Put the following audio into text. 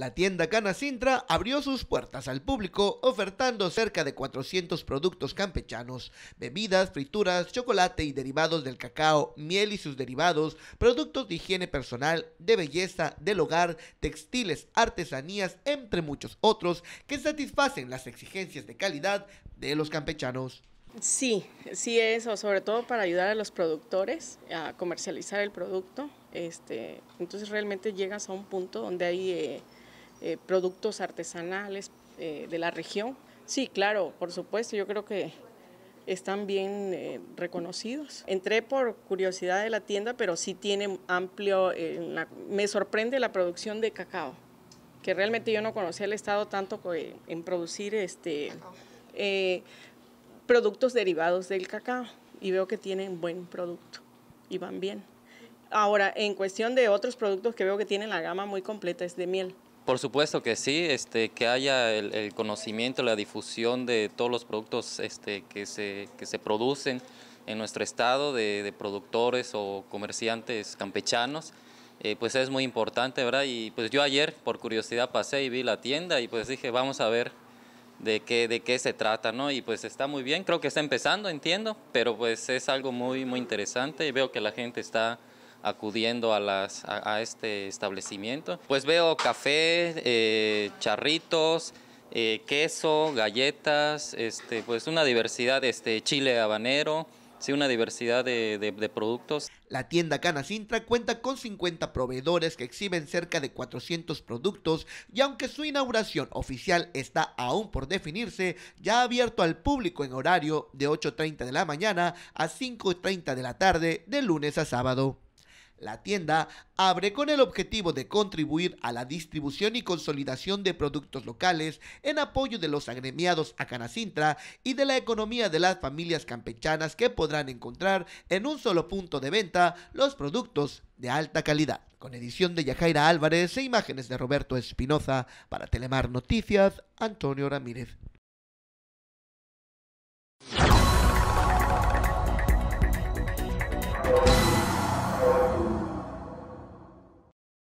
La tienda Cana Sintra abrió sus puertas al público ofertando cerca de 400 productos campechanos, bebidas, frituras, chocolate y derivados del cacao, miel y sus derivados, productos de higiene personal, de belleza, del hogar, textiles, artesanías, entre muchos otros que satisfacen las exigencias de calidad de los campechanos. Sí, sí eso, sobre todo para ayudar a los productores a comercializar el producto. Este, entonces realmente llegas a un punto donde hay... Eh, eh, productos artesanales eh, de la región. Sí, claro, por supuesto, yo creo que están bien eh, reconocidos. Entré por curiosidad de la tienda, pero sí tiene amplio, me sorprende la producción de cacao, que realmente yo no conocía el Estado tanto en producir este, productos derivados del cacao y veo que tienen buen producto y van bien. Ahora, en cuestión de otros productos que veo que tienen la gama muy completa es de miel. Por supuesto que sí, este, que haya el, conocimiento, la difusión de todos los productos este, que, se, que se producen en nuestro estado de, productores o comerciantes campechanos, eh, pues es muy importante, ¿verdad? Y pues yo ayer por curiosidad pasé y vi la tienda y pues dije, vamos a ver de qué, de qué se trata, ¿no? Y pues está muy bien, creo que está empezando, entiendo, pero pues es algo muy, muy interesante y veo que la gente está acudiendo a, las, a, este establecimiento. Pues veo café, eh, charritos, eh, queso, galletas, este, pues una diversidad, de este, chile habanero, una diversidad de, productos. La tienda Sintra cuenta con 50 proveedores que exhiben cerca de 400 productos y aunque su inauguración oficial está aún por definirse, ya ha abierto al público en horario de 8.30 de la mañana a 5.30 de la tarde de lunes a sábado. La tienda abre con el objetivo de contribuir a la distribución y consolidación de productos locales en apoyo de los agremiados a Canacintra y de la economía de las familias campechanas que podrán encontrar en un solo punto de venta los productos de alta calidad. Con edición de Yajaira Álvarez e imágenes de Roberto Espinoza para Telemar Noticias, Antonio Ramírez.